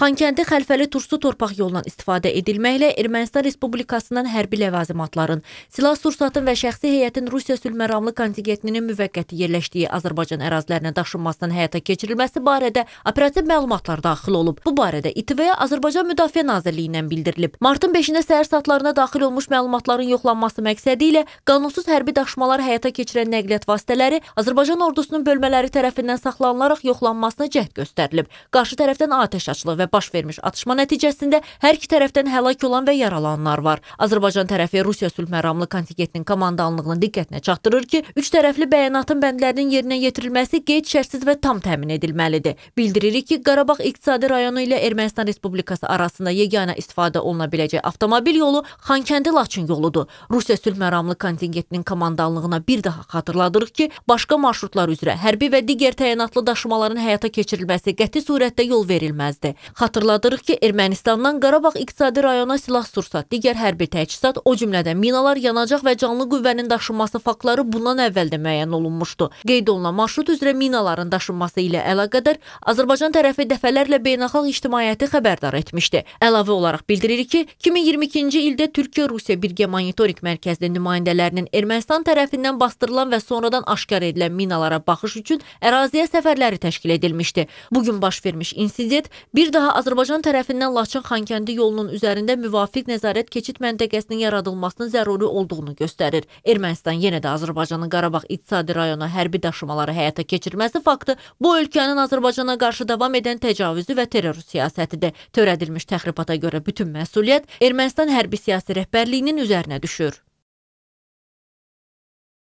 Xankəndi Xəlfəli Turslu torpaq yolundan istifadə edilməklə Ermənistan Respublikasından hərbi ləvazimatların, silah-sursatın və şəxsi heyətin Rusiya sülhməramlı kontingentinin müvəqqəti yerləşdiyi Azərbaycan ərazilərinə daşınmasının həyata keçirilməsi barədə operativ məlumatlar daxil olub. Bu barədə İTV-yə Azərbaycan Müdafiə Nazirliyindən bildirilib. Martın 5-də səhər saatlarına daxil olmuş məlumatların yoxlanması məqsədi ilə qanunsuz hərbi daşımalar həyata keçirən nəqliyyat vasitələri Azərbaycan ordusunun bölmələri tərəfindən saxlanılaraq yoxlanmasına cəhd göstərilib. Qarşı tərəfdən atəş açılı və baş vermiş atışma nəticəsində hər iki tərəfdən həlak olan və yaralananlar var. Azərbaycan tərəfi Rusiya sülh məramlı kontingentinin komandanlığının diqqətinə çatdırır ki, üç tərəfli bəyanatın bəndlərinin yerinə yetirilməsi qeyd-şərtsiz və tam təmin edilməlidir. Bildiririk ki, Qarabağ iqtisadi rayonu ilə Ermənistan Respublikası arasında yeganə istifadə oluna biləcək avtomobil yolu Xankəndi-Laçın yoludur. Rusiya sülh məramlı kontingentinin komandanlığına bir daha xatırladırıq ki, başqa marşrutlar üzrə hərbi və digər təyinatlı daşımaların həyata keçirilməsi qəti surətdə yol verilməzdir. Xatırladırıq ki, Ermənistandan Qarabağ iqtisadi rayona silah-sursat, digər hərbi təchizat, o cümlədən minalar, yanacaq və canlı qüvvənin daşınması faktları bundan əvvəl də müəyyən olunmuşdu. Qeyd olunan marşrut üzrə minaların daşınması ilə əlaqədar Azərbaycan tərəfi dəfələrlə beynəlxalq ictimaiyyəti xəbərdar etmişdi. Əlavə olaraq bildiririk ki, 2022-ci ildə Türkiyə-Rusiya birgə monitorinq mərkəzli nümayəndələrinin Ermənistan tərəfindən bastırılan və sonradan aşkar edilən minalara baxış üçün əraziyə səfərləri təşkil edilmişdi. Bu gün baş vermiş insident bir daha daha Azərbaycan tərəfindən Laçın-Xankəndi yolunun üzərində müvafiq nəzarət keçid məntəqəsinin yaradılmasının zəruri olduğunu göstərir. Ermənistan yenə də Azərbaycanın Qarabağ iqtisadi rayona hərbi daşımaları həyata keçirməsi faktı bu ölkənin Azərbaycana qarşı davam edən təcavüzü və terror siyasətidir. Törədilmiş təxribata görə bütün məsuliyyət Ermənistan hərbi siyasi rəhbərliyinin üzərinə düşür.